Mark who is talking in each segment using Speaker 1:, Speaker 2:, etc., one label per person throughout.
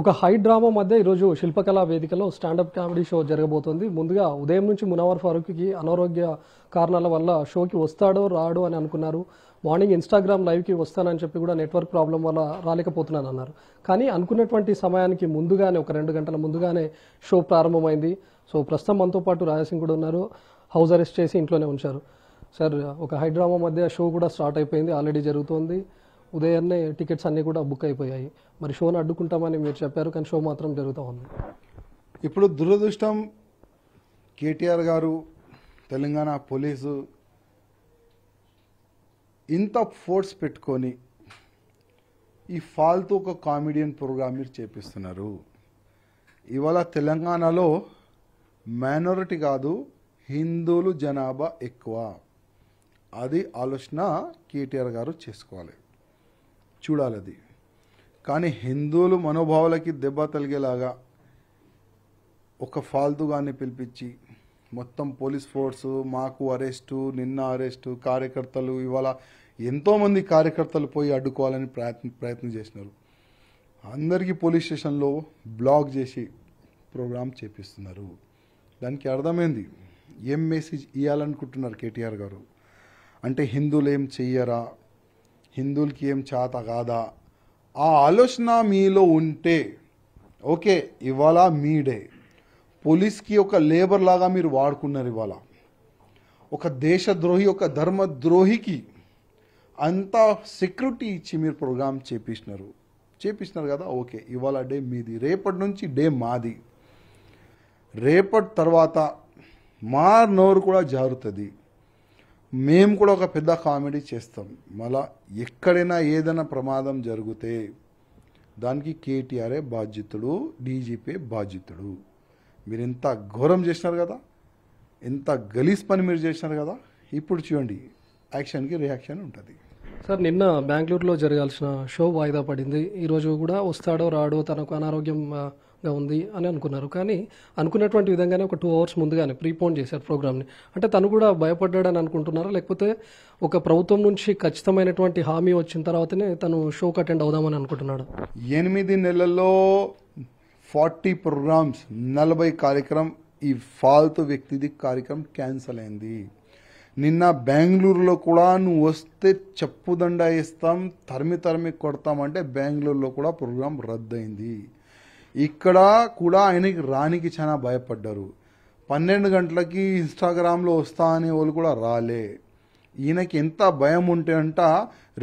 Speaker 1: ఒక high drama మధ్య ఈరోజు శిల్పకళా వేదికలో స్టాండప్ కామెడీ షో జరగబోతోంది ముందుగా ఉదయం నుంచి మునవర్ ఫారూక్కి అనారోగ్య కారణాల వల్ల షోకి వస్తాడో రాడో అని అనుకున్నారు మార్నింగ్ ఇన్స్టాగ్రామ్ లైవ్కి వస్తానని చెప్పి కూడా నెట్వర్క్ ప్రాబ్లం వల్ల రాలేకపోతున్నాను అన్నారు కానీ అనుకున్నటువంటి సమయానికి ముందుగానే ఒక రెండు గంటల ముందుగానే షో ప్రారంభమైంది సో ప్రస్తుతం మనతో పాటు రాజసింగ్ కూడా ఉన్నారు హౌస్ అరెస్ట్ చేసి ఇంట్లోనే ఉంచారు సార్ ఒక హైడ్రామా మధ్య షో కూడా స్టార్ట్ అయిపోయింది ఆల్రెడీ జరుగుతోంది ఉదయాన్నే టికెట్స్ అన్నీ కూడా బుక్ అయిపోయాయి మరి షోను అడ్డుకుంటామని మీరు
Speaker 2: చెప్పారు కానీ షో మాత్రం జరుగుతూ ఉంది ఇప్పుడు దురదృష్టం కేటీఆర్ గారు తెలంగాణ పోలీసు ఇంత ఫోర్స్ పెట్టుకొని ఈ ఫాల్తూ ఒక కామెడియన్ ప్రోగ్రామ్ మీరు చేపిస్తున్నారు ఇవాళ తెలంగాణలో మైనారిటీ కాదు హిందువులు జనాభా ఎక్కువ అది ఆలోచన కేటీఆర్ గారు చేసుకోవాలి చూడాలది కానీ హిందువులు మనోభావాలకి దెబ్బ తలిగేలాగా ఒక ఫాల్తుగాన్ని పిలిపించి మొత్తం పోలీస్ ఫోర్సు మాకు అరెస్టు నిన్న అరెస్టు కార్యకర్తలు ఇవాళ ఎంతోమంది కార్యకర్తలు పోయి అడ్డుకోవాలని ప్రయత్న ప్రయత్నం చేసినారు అందరికీ పోలీస్ స్టేషన్లో బ్లాక్ చేసి ప్రోగ్రామ్ చేపిస్తున్నారు దానికి అర్థమైంది ఏం మెసేజ్ ఇవ్వాలనుకుంటున్నారు కేటీఆర్ గారు అంటే హిందువులు ఏం చెయ్యరా హిందువులకి ఏం చేత కాదా ఆ ఆలోచన మీలో ఉంటే ఓకే ఇవాళ మీ డే పోలీస్కి ఒక లేబర్ లాగా మీరు వాడుకున్నారు ఇవాళ ఒక దేశద్రోహి ఒక ధర్మద్రోహికి అంత సెక్యూరిటీ ఇచ్చి మీరు ప్రోగ్రామ్ చేపించినారు చేపించినారు కదా ఓకే ఇవాళ డే మీది రేపటి నుంచి డే మాది రేపటి తర్వాత మా నోరు కూడా జారుతుంది మేము కూడా ఒక పెద్ద కామెడీ చేస్తాం మళ్ళా ఎక్కడైనా ఏదైనా ప్రమాదం జరిగితే దానికి కేటీఆరే బాధ్యతుడు డీజీపీ బాధ్యతుడు మీరు ఎంత ఘోరం చేసినారు కదా ఎంత గలీజ్ పని మీరు చేసినారు కదా ఇప్పుడు చూడండి యాక్షన్కి రియాక్షన్ ఉంటుంది
Speaker 1: సార్ నిన్న బెంగళూరులో జరగాల్సిన షో వాయిదా పడింది ఈరోజు కూడా వస్తాడో రాడో తనకు అనారోగ్యం గా ఉంది అని అనుకున్నారు కానీ అనుకున్నటువంటి విధంగానే ఒక టూ అవర్స్ ముందుగానే ప్రీపోన్ చేశారు ప్రోగ్రామ్ని అంటే తను కూడా భయపడ్డాడని అనుకుంటున్నారా లేకపోతే ఒక ప్రభుత్వం నుంచి ఖచ్చితమైనటువంటి హామీ వచ్చిన తర్వాతనే తను షోకి అటెండ్ అవుదామని అనుకుంటున్నాడు
Speaker 2: ఎనిమిది నెలల్లో ఫార్టీ ప్రోగ్రామ్స్ నలభై కార్యక్రమం ఈ ఫాల్తు వ్యక్తిది కార్యక్రమం క్యాన్సిల్ అయింది నిన్న బెంగళూరులో కూడా నువ్వు వస్తే చెప్పుదండ ఇస్తాం తరిమి తరిమి కొడతామంటే బెంగళూరులో కూడా ప్రోగ్రాం రద్దయింది ఇక్కడ కూడా ఆయనకి రానికి చాలా భయపడ్డారు పన్నెండు గంటలకి ఇన్స్టాగ్రామ్లో వస్తా అనే వాళ్ళు కూడా రాలే ఈయనకి ఎంత భయం ఉంటే అంట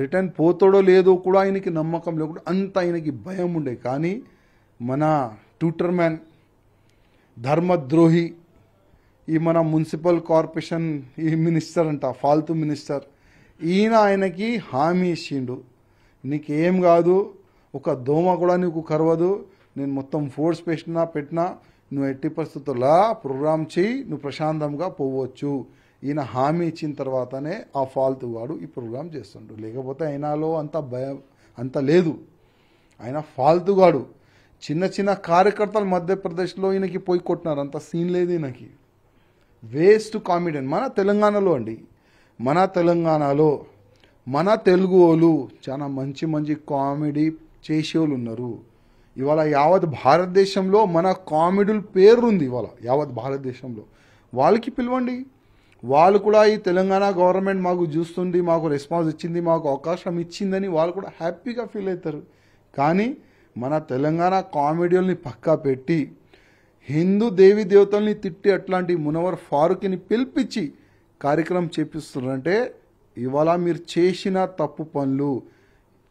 Speaker 2: రిటర్న్ పోతాడో లేదో కూడా ఆయనకి నమ్మకం లేకుండా అంత ఆయనకి భయం ఉండే కానీ మన ట్విట్టర్ మ్యాన్ ధర్మద్రోహి ఈ మన మున్సిపల్ కార్పొరేషన్ ఈ మినిస్టర్ అంట ఫాల్తు మినిస్టర్ ఈయన ఆయనకి హామీ ఇచ్చిండు నీకేం కాదు ఒక దోమ కూడా నీకు కరవదు నేను మొత్తం ఫోర్స్ పెట్టినా పెట్టినా నువ్వు ఎట్టి పరిస్థితుల్లో ప్రోగ్రామ్ చేయి నువ్వు ప్రశాంతంగా పోవచ్చు ఈయన హామీ ఇచ్చిన తర్వాతనే ఆ ఫాల్తు వాడు ఈ ప్రోగ్రామ్ చేస్తుండు లేకపోతే ఆయనలో అంత భయం అంత లేదు ఆయన ఫాల్తుగాడు చిన్న చిన్న కార్యకర్తలు మధ్యప్రదేశ్లో ఈయనకి పోయి కొట్టినారు అంత సీన్ లేదు ఈయనకి వేస్ట్ కామెడియన్ మన తెలంగాణలో అండి మన తెలంగాణలో మన తెలుగు వాళ్ళు చాలా మంచి మంచి కామెడీ చేసేవాళ్ళు ఉన్నారు ఇవాళ యావత్ భారతదేశంలో మన కామెడీల పేరుంది ఇవాళ యావత్ భారతదేశంలో వాళ్ళకి పిలవండి వాళ్ళు కూడా ఈ తెలంగాణ గవర్నమెంట్ మాకు చూస్తుంది మాకు రెస్పాన్స్ ఇచ్చింది మాకు అవకాశం ఇచ్చిందని వాళ్ళు కూడా హ్యాపీగా ఫీల్ అవుతారు కానీ మన తెలంగాణ కామెడీల్ని పక్కా పెట్టి హిందూ దేవి దేవతల్ని తిట్టి అట్లాంటి మునవర్ ఫారూక్ని పిలిపించి కార్యక్రమం చేపిస్తున్నారంటే ఇవాళ మీరు చేసిన తప్పు పనులు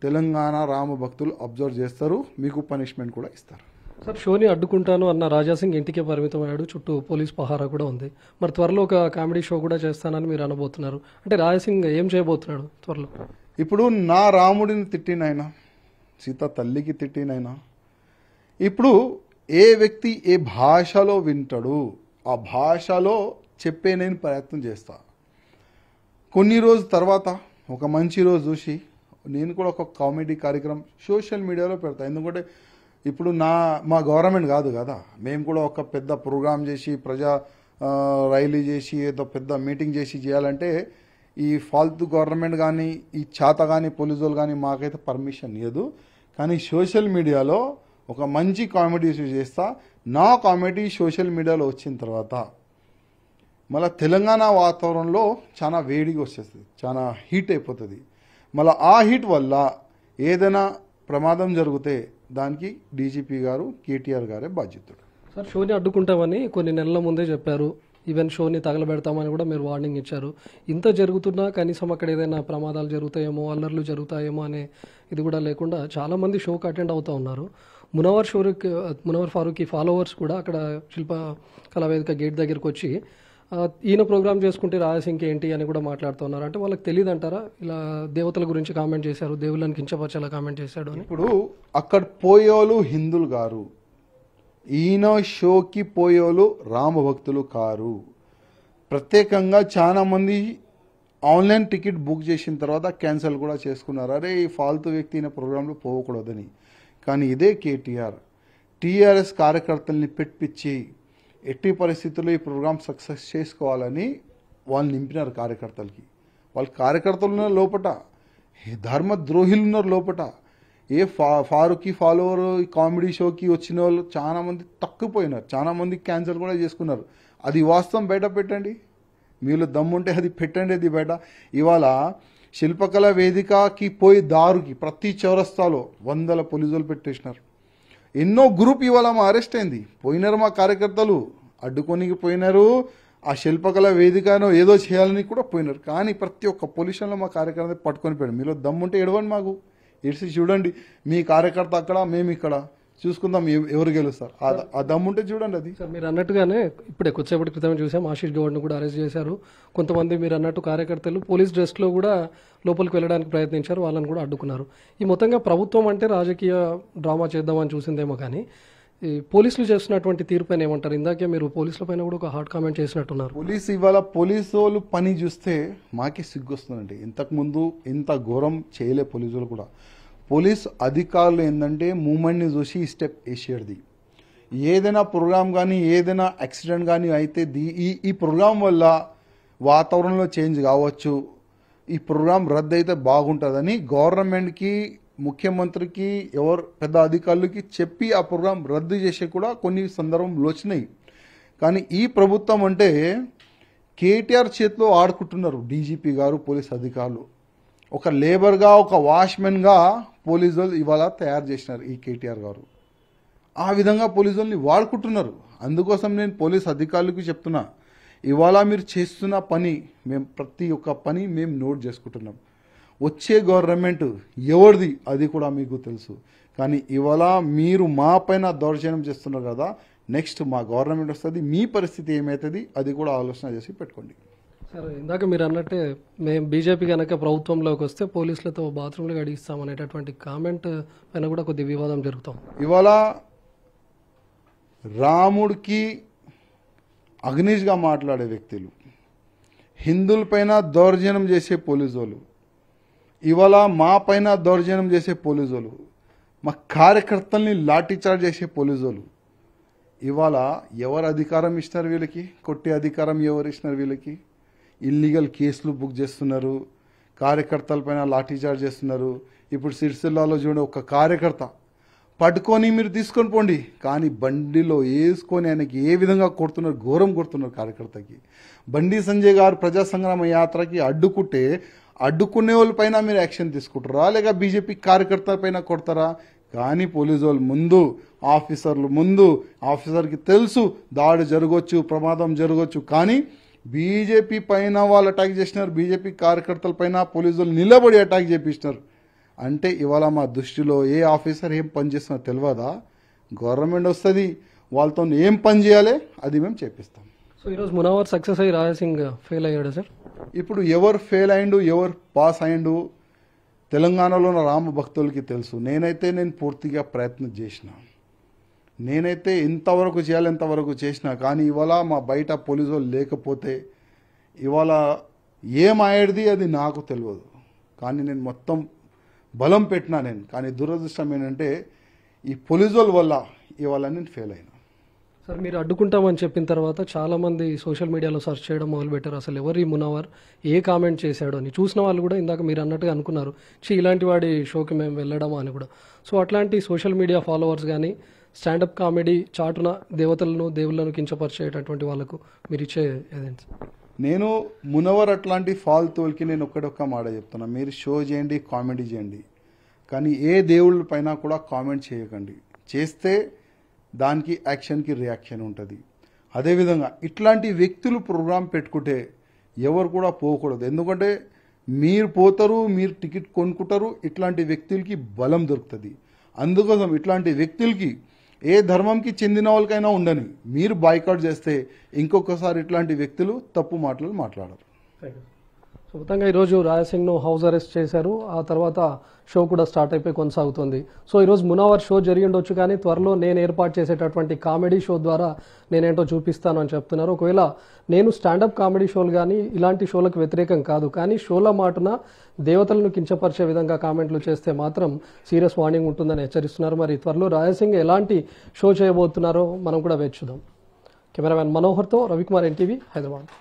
Speaker 2: తెలంగాణ రామ భక్తులు అబ్జర్వ్ చేస్తారు మీకు పనిష్మెంట్ కూడా ఇస్తారు
Speaker 1: సార్ షోని అడ్డుకుంటాను అన్న రాజాసింగ్ ఇంటికే పరిమితం అయ్యాడు చుట్టూ పోలీస్ పహారా కూడా ఉంది మరి త్వరలో ఒక కామెడీ షో కూడా చేస్తానని మీరు అనబోతున్నారు అంటే రాజాసింగ్ ఏం చేయబోతున్నాడు త్వరలో
Speaker 2: ఇప్పుడు నా రాముడిని తిట్టినైనా సీత తల్లికి తిట్టినైనా ఇప్పుడు ఏ వ్యక్తి ఏ భాషలో వింటాడు ఆ భాషలో చెప్పే నేను ప్రయత్నం చేస్తా కొన్ని రోజు తర్వాత ఒక మంచి రోజు చూసి నేను కూడా ఒక కామెడీ కార్యక్రమం సోషల్ మీడియాలో పెడతాను ఎందుకంటే ఇప్పుడు నా మా గవర్నమెంట్ కాదు కదా మేము కూడా ఒక పెద్ద ప్రోగ్రామ్ చేసి ప్రజా రైలీ చేసి ఏదో పెద్ద మీటింగ్ చేసి చేయాలంటే ఈ ఫాల్తూ గవర్నమెంట్ కానీ ఈ చేత కానీ పోలీసులు కానీ మాకైతే పర్మిషన్ లేదు కానీ సోషల్ మీడియాలో ఒక మంచి కామెడీ చేస్తా నా కామెడీ సోషల్ మీడియాలో వచ్చిన తర్వాత మళ్ళీ తెలంగాణ వాతావరణంలో చాలా వేడిగా వచ్చేస్తుంది చాలా హీట్ అయిపోతుంది మళ్ళీ ఆ హిట్ వల్ల ఏదైనా ప్రమాదం జరిగితే దానికి డీజీపీ గారు కేటీఆర్ గారే బాధ్యతడు
Speaker 1: సార్ షోని అడ్డుకుంటామని కొన్ని నెలల ముందే చెప్పారు ఈవెన్ షోని తగలబెడతామని కూడా మీరు వార్నింగ్ ఇచ్చారు ఇంత జరుగుతున్నా కనీసం అక్కడ ఏదైనా ప్రమాదాలు జరుగుతాయేమో అల్లర్లు జరుగుతాయేమో అనే ఇది కూడా లేకుండా చాలామంది షోకి అటెండ్ అవుతూ ఉన్నారు మునవర్ షోరూక్ మునవర్ ఫారూక్ ఫాలోవర్స్ కూడా అక్కడ శిల్ప కళావేదిక గేట్ దగ్గరికి వచ్చి ఈయన ప్రోగ్రామ్ చేసుకుంటే రాజసింగ్ ఏంటి అని కూడా మాట్లాడుతున్నారు అంటే వాళ్ళకి తెలియదు అంటారా ఇలా దేవతల గురించి కామెంట్ చేశారు దేవుళ్ళని కించపరచేలా కామెంట్ చేశాడు అని ఇప్పుడు
Speaker 2: అక్కడ పోయోలు హిందువులు గారు ఈయన షోకి రామ రామభక్తులు కారు ప్రత్యేకంగా చాలామంది ఆన్లైన్ టికెట్ బుక్ చేసిన తర్వాత క్యాన్సిల్ కూడా చేసుకున్నారు అరే ఈ ఫాల్తూ వ్యక్తి ఈయన ప్రోగ్రాంలో పోకూడదని కానీ ఇదే కేటీఆర్ టీఆర్ఎస్ కార్యకర్తల్ని పెట్టించి ఎట్టి పరిస్థితుల్లో ఈ ప్రోగ్రామ్ సక్సెస్ చేసుకోవాలని వాళ్ళు నింపినారు కార్యకర్తలకి వాళ్ళు కార్యకర్తలు ఉన్నారు లోపట ద్రోహిలు ఉన్నారు లోపట ఏ ఫా ఫారూకి ఫాలోవర్ కామెడీ షోకి వచ్చిన వాళ్ళు చాలామంది తక్కుపోయినారు చాలామంది క్యాన్సల్ కూడా చేసుకున్నారు అది వాస్తవం బయట పెట్టండి మీలో దమ్ముంటే అది పెట్టండి అది బయట ఇవాళ శిల్పకళ వేదికకి పోయి దారుకి ప్రతి చౌరస్తాలో వందల పోలీసులు పెట్టేసినారు ఎన్నో గ్రూప్ ఇవాళ మా అరెస్ట్ అయింది పోయినారు మా కార్యకర్తలు అడ్డుకొనికి పోయినారు ఆ శిల్పకళ వేదికను ఏదో చేయాలని కూడా పోయినారు కానీ ప్రతి ఒక్క పొల్యూషన్లో మా కార్యకర్త పట్టుకొని పోయాడు మీలో దమ్ముంటే ఎడవండి మాకు ఎడిసి చూడండి మీ కార్యకర్త అక్కడ మేము ఇక్కడ చూసుకుందాం ఎవరు గెలుస్తారు ఆ దమ్ముంటే చూడండి అది సార్ మీరు అన్నట్టుగానే
Speaker 1: ఇప్పుడే కొద్దిసేపటి క్రితం చూసాం ఆశీష్ గౌడ్ను కూడా అరెస్ట్ చేశారు కొంతమంది మీరు అన్నట్టు కార్యకర్తలు పోలీస్ డ్రెస్లో కూడా లోపలికి వెళ్ళడానికి ప్రయత్నించారు వాళ్ళని కూడా అడ్డుకున్నారు ఈ మొత్తంగా ప్రభుత్వం అంటే రాజకీయ డ్రామా చేద్దామని చూసిందేమో కానీ ఈ పోలీసులు చేస్తున్నటువంటి తీర్పైన ఏమంటారు ఇందాకే మీరు పోలీసుల పైన కూడా ఒక హార్డ్ కామెంట్ చేసినట్టున్నారు
Speaker 2: పోలీసు ఇవాళ పోలీసు వాళ్ళు పని చూస్తే మాకే సిగ్గు వస్తుందండి ఇంతకుముందు ఇంత ఘోరం చేయలే పోలీసులు కూడా పోలీస్ అధికారులు ఏంటంటే మూమెంట్ని చూసి ఈ స్టెప్ వేసేది ఏదైనా ప్రోగ్రామ్ కానీ ఏదైనా యాక్సిడెంట్ కానీ అయితే దీ ఈ ఈ ప్రోగ్రాం వల్ల వాతావరణంలో చేంజ్ కావచ్చు ఈ ప్రోగ్రాం రద్దు అయితే బాగుంటుందని గవర్నమెంట్కి ముఖ్యమంత్రికి ఎవరు పెద్ద అధికారులకి చెప్పి ఆ ప్రోగ్రాం రద్దు చేసే కూడా కొన్ని సందర్భంలో వచ్చినాయి కానీ ఈ ప్రభుత్వం అంటే కేటీఆర్ చేతిలో ఆడుకుంటున్నారు డీజీపీ గారు పోలీస్ అధికారులు ఒక లేబర్గా ఒక వాచ్మెన్గా పోలీసు వాళ్ళు ఇవాళ తయారు చేసినారు ఈ కేటీఆర్ గారు ఆ విధంగా పోలీసు వాళ్ళని వాడుకుంటున్నారు అందుకోసం నేను పోలీస్ అధికారులకు చెప్తున్నా ఇవాళ మీరు చేస్తున్న పని మేము ప్రతి ఒక్క పని మేము నోట్ చేసుకుంటున్నాం వచ్చే గవర్నమెంట్ ఎవరిది అది కూడా మీకు తెలుసు కానీ ఇవాళ మీరు మా పైన దౌర్జన్యం చేస్తున్నారు కదా నెక్స్ట్ మా గవర్నమెంట్ వస్తుంది మీ పరిస్థితి ఏమవుతుంది అది కూడా ఆలోచన చేసి పెట్టుకోండి
Speaker 1: సార్ ఇందాక మీరు అన్నట్టే మేము బీజేపీ కనుక ప్రభుత్వంలోకి వస్తే పోలీసులతో బాత్రూంలో అడిగిస్తామనేటటువంటి అనేటటువంటి కామెంట్ పైన కూడా కొద్ది వివాదం జరుగుతాం
Speaker 2: ఇవాళ రాముడికి అగ్నిష్గా మాట్లాడే వ్యక్తులు పైన దౌర్జన్యం చేసే పోలీసు వాళ్ళు ఇవాళ మా పైన దౌర్జన్యం చేసే పోలీసు వాళ్ళు మా కార్యకర్తల్ని లాఠీచార్జ్ చేసే పోలీసు వాళ్ళు ఇవాళ ఎవరు అధికారం ఇచ్చినారు వీళ్ళకి కొట్టే అధికారం ఎవరు ఇచ్చినారు వీళ్ళకి ఇల్లీగల్ కేసులు బుక్ చేస్తున్నారు కార్యకర్తలపైన లాఠీచార్జ్ చేస్తున్నారు ఇప్పుడు సిరిసిల్లాలో చూడండి ఒక కార్యకర్త పట్టుకొని మీరు తీసుకొని పోండి కానీ బండిలో వేసుకొని ఆయనకి ఏ విధంగా కొడుతున్నారు ఘోరం కొడుతున్నారు కార్యకర్తకి బండి సంజయ్ గారు ప్రజా సంగ్రామ యాత్రకి అడ్డుకుంటే అడ్డుకునే వాళ్ళపైన మీరు యాక్షన్ తీసుకుంటారా లేక బీజేపీ కార్యకర్తల పైన కొడతారా కానీ పోలీసు వాళ్ళు ముందు ఆఫీసర్లు ముందు ఆఫీసర్కి తెలుసు దాడి జరగవచ్చు ప్రమాదం జరగవచ్చు కానీ బీజేపీ పైన వాళ్ళు అటాక్ చేసినారు బీజేపీ కార్యకర్తల పైన పోలీసులు నిలబడి అటాక్ చేపించినారు అంటే ఇవాళ మా దృష్టిలో ఏ ఆఫీసర్ ఏం పని చేస్తున్నా తెలియదా గవర్నమెంట్ వస్తుంది వాళ్ళతో ఏం పని చేయాలి అది మేము చేపిస్తాం
Speaker 1: సో ఈరోజు మునావర్ సక్సెస్ అయ్యి రాజసింగ్ ఫెయిల్ అయ్యాడు సార్
Speaker 2: ఇప్పుడు ఎవరు ఫెయిల్ అయిండు ఎవరు పాస్ అయిండు తెలంగాణలో ఉన్న రామ భక్తులకి తెలుసు నేనైతే నేను పూర్తిగా ప్రయత్నం చేసినాను నేనైతే ఇంతవరకు చేయాలి ఇంతవరకు చేసినా కానీ ఇవాళ మా బయట పోలీసు లేకపోతే ఇవాళ ఏమాయేది అది నాకు తెలియదు కానీ నేను మొత్తం బలం పెట్టినా నేను కానీ దురదృష్టం ఏంటంటే ఈ పొలిజోల్ వల్ల ఇవాళ నేను ఫెయిల్ అయినా
Speaker 1: సార్ మీరు అడ్డుకుంటామని చెప్పిన తర్వాత చాలామంది సోషల్ మీడియాలో సెర్చ్ చేయడం మొదలుపెట్టారు అసలు ఎవరు ఈ మునవర్ ఏ కామెంట్ చేశాడు అని చూసిన వాళ్ళు కూడా ఇందాక మీరు అన్నట్టుగా అనుకున్నారు చీ ఇలాంటి వాడి షోకి మేము వెళ్ళడమా అని కూడా సో అట్లాంటి సోషల్ మీడియా ఫాలోవర్స్ కానీ స్టాండప్ కామెడీ చాటున దేవతలను దేవుళ్ళను కించపరిచేటటువంటి వాళ్ళకు మీరు ఇచ్చే
Speaker 2: నేను మునవర్ అట్లాంటి ఫాల్ తోలికి నేను ఒక్కడొక్క మాట చెప్తున్నా మీరు షో చేయండి కామెడీ చేయండి కానీ ఏ దేవుళ్ళ పైన కూడా కామెంట్ చేయకండి చేస్తే దానికి యాక్షన్కి రియాక్షన్ ఉంటుంది అదేవిధంగా ఇట్లాంటి వ్యక్తులు ప్రోగ్రాం పెట్టుకుంటే ఎవరు కూడా పోకూడదు ఎందుకంటే మీరు పోతారు మీరు టికెట్ కొనుక్కుంటారు ఇట్లాంటి వ్యక్తులకి బలం దొరుకుతుంది అందుకోసం ఇట్లాంటి వ్యక్తులకి ఏ ధర్మంకి చెందిన వాళ్ళకైనా ఉండని మీరు బాయ్కాట్ చేస్తే ఇంకొకసారి ఇట్లాంటి వ్యక్తులు తప్పు మాటలు మాట్లాడరు
Speaker 1: సో మొత్తంగా ఈరోజు రాయసింగ్ను హౌస్ అరెస్ట్ చేశారు ఆ తర్వాత షో కూడా స్టార్ట్ అయిపోయి కొనసాగుతుంది సో ఈరోజు మునావర్ షో జరిగి ఉండొచ్చు కానీ త్వరలో నేను ఏర్పాటు చేసేటటువంటి కామెడీ షో ద్వారా నేనేంటో చూపిస్తాను అని చెప్తున్నారు ఒకవేళ నేను స్టాండప్ కామెడీ షోలు కానీ ఇలాంటి షోలకు వ్యతిరేకం కాదు కానీ షోల మాటన దేవతలను కించపరిచే విధంగా కామెంట్లు చేస్తే మాత్రం సీరియస్ వార్నింగ్ ఉంటుందని హెచ్చరిస్తున్నారు మరి త్వరలో రాయసింగ్ ఎలాంటి షో చేయబోతున్నారో మనం కూడా వేచి చూద్దాం కెమెరామ్యాన్ మనోహర్తో రవికుమార్ ఎన్టీవీ హైదరాబాద్